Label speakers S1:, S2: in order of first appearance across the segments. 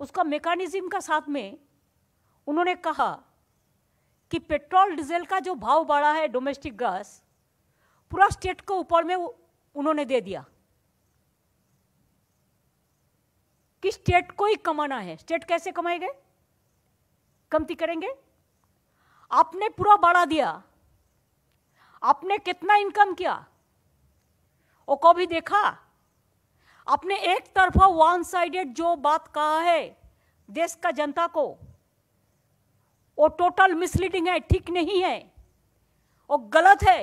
S1: उसका मेकानिज़्म का साथ में उन्होंने कहा कि पेट्रोल डीजल का जो भाव बढ़ा है डोमेस्टिक गैस पूरा स्टेट को ऊपर में उन्होंने दे दिया कि स्टेट को ही कमाना है स्टेट कैसे कमाएंगे कमती करेंगे आपने पूरा बढ़ा दिया आपने कितना इनकम किया वो कभी देखा अपने एक तरफा वन साइडेड जो बात कहा है देश का जनता को वो टोटल मिसलीडिंग है ठीक नहीं है वो गलत है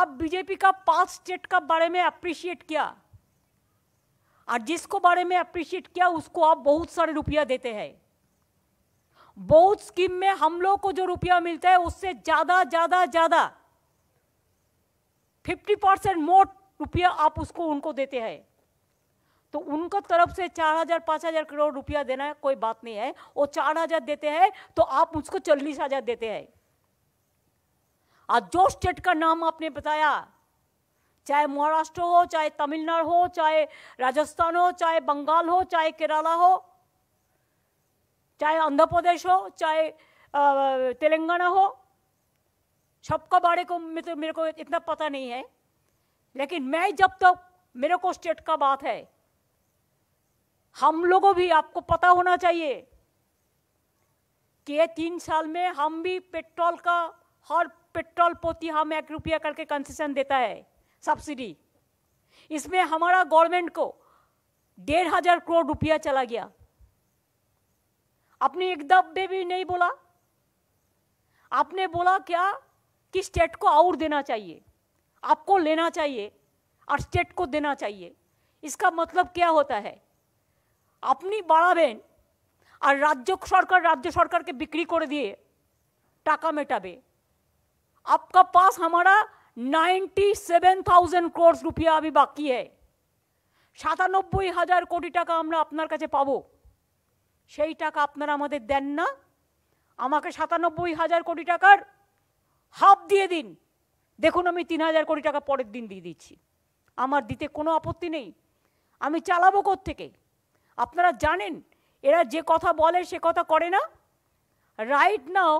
S1: आप बीजेपी का पांच स्टेट का बारे में अप्रिशिएट किया और जिसको बारे में अप्रिशिएट किया उसको आप बहुत सारे रुपया देते हैं बहुत स्कीम में हम लोग को जो रुपया मिलता है उससे ज्यादा ज्यादा ज्यादा 50 परसेंट मोट रुपया आप उसको उनको देते हैं तो उनको तरफ से चार हजार पाँच हजार करोड़ रुपया देना है कोई बात नहीं है वो चार हजार देते हैं तो आप उसको चालीस हजार देते हैं आज जो स्टेट का नाम आपने बताया चाहे महाराष्ट्र हो चाहे तमिलनाडु हो चाहे राजस्थान हो चाहे बंगाल हो चाहे केरला हो चाहे आंध्र प्रदेश हो चाहे तेलंगाना हो सबका बारे को तो, मेरे को इतना पता नहीं है लेकिन मैं जब तक तो मेरे को स्टेट का बात है हम लोगों भी आपको पता होना चाहिए कि ये तीन साल में हम भी पेट्रोल का हर पेट्रोल पोती हम एक रुपया करके कंसेशन देता है सब्सिडी इसमें हमारा गवर्नमेंट को डेढ़ हजार करोड़ रुपया चला गया आपने एक दबे भी नहीं बोला आपने बोला क्या कि स्टेट को और देना चाहिए आपको लेना चाहिए और स्टेट को देना चाहिए इसका मतलब क्या होता है আপনি বাড়াবেন আর রাজ্য সরকার রাজ্য সরকারকে বিক্রি করে দিয়ে টাকা মেটাবে আপকা পাস আমারা নাইনটি সেভেন থাউজেন্ড ক্রোর্স রুপিয়া আমি বাকি है সাতানব্বই হাজার কোটি টাকা আমরা আপনার কাছে পাবো সেই টাকা আপনারা আমাদের দেন না আমাকে সাতানব্বই হাজার কোটি টাকার হাফ দিয়ে দিন দেখুন আমি তিন হাজার কোটি টাকা পরের দিন দিয়ে দিচ্ছি আমার দিতে কোনো আপত্তি নেই আমি চালাবো থেকে আপনারা জানেন এরা যে কথা বলে সে কথা করে না right now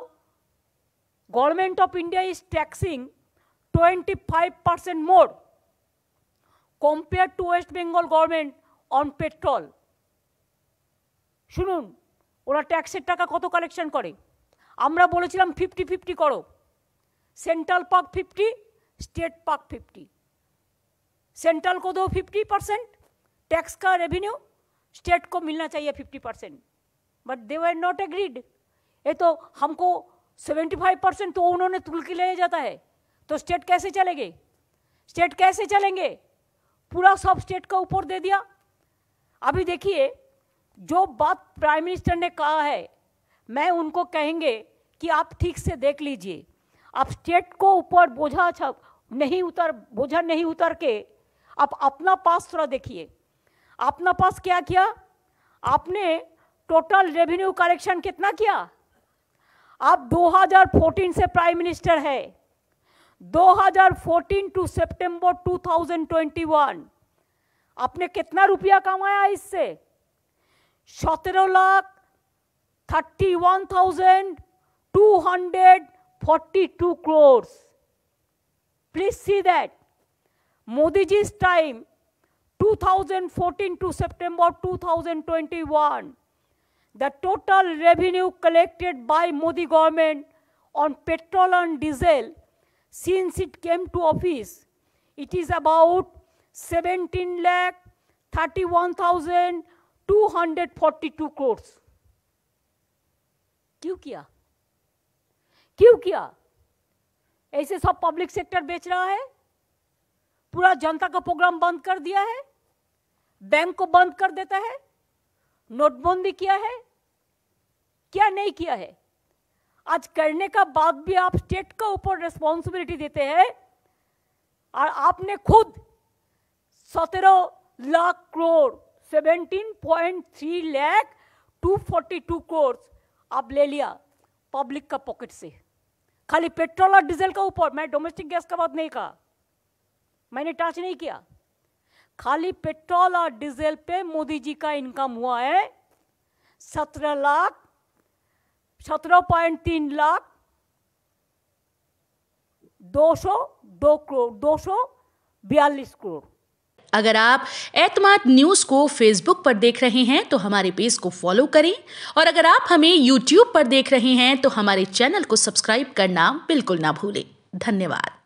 S1: government of India is taxing twenty five percent more compare to West Bengal government on petrol শুনুন ওরা ট্যাক্সের টাকা কত কালেকশন করে আমরা বলেছিলাম ফিফটি ফিফটি করো central part fifty state part fifty central কোথাও ফিফটি পার্সেন্ট ট্যাক্স কা রেভিনিউ स्टेट को मिलना चाहिए fifty percent but they were not agreed ये तो हमको सेवेंटी फाइव परसेंट तो उन्होंने तुल के ले जाता है तो स्टेट कैसे चलेंगे स्टेट कैसे चलेंगे पूरा सब स्टेट का ऊपर दे दिया अभी देखिए जो बात प्राइम मिनिस्टर ने कहा है मैं उनको कहेंगे कि आप ठीक से देख लीजिए आप स्टेट को ऊपर बोझा अच्छा नहीं उतर बोझा नहीं उतर के आप अपना पास थोड़ा देखिए अपना पास क्या किया आपने टोटल रेवेन्यू कलेक्शन कितना किया आप 2014 से प्राइम मिनिस्टर है 2014 टू सितंबर 2021 आपने कितना रुपया कमाया इससे सत्रह lakh thirty one thousand two hundred forty two crores please see that Modi इस time 2014 to September 2021, the total revenue collected by Modi government on petrol and diesel since it came to office, it is about 17 lakh 31,242 crores. क्यों किया क्यों किया ऐसे सब public sector बेच रहा है पूरा जनता का प्रोग्राम बंद कर दिया है बैंक को बंद कर देता है नोटबंदी किया है क्या नहीं किया है आज करने का बाद भी आप स्टेट का ऊपर रिस्पॉन्सिबिलिटी देते हैं और आपने खुद सत्रह लाख करोड़ 17.3 फोर्टी टू करोड़ आप ले लिया पब्लिक का पॉकेट से खाली पेट्रोल और डीजल का ऊपर मैं डोमेस्टिक गैस का बात नहीं कहा मैंने टच नहीं किया खाली पेट्रोल और डीजल पे मोदी जी का इनकम हुआ है सत्रह लाख सत्रह पॉइंट तीन लाख दो सौ दो करोड़ दो सौ बयालीस करोड़ अगर आप एतमाद न्यूज़ को फेसबुक पर देख रहे हैं तो हमारे पेज को फॉलो करें और अगर आप हमें यूट्यूब पर देख रहे हैं तो हमारे चैनल को सब्सक्राइब करना बिल्कुल ना भूलें धन्यवाद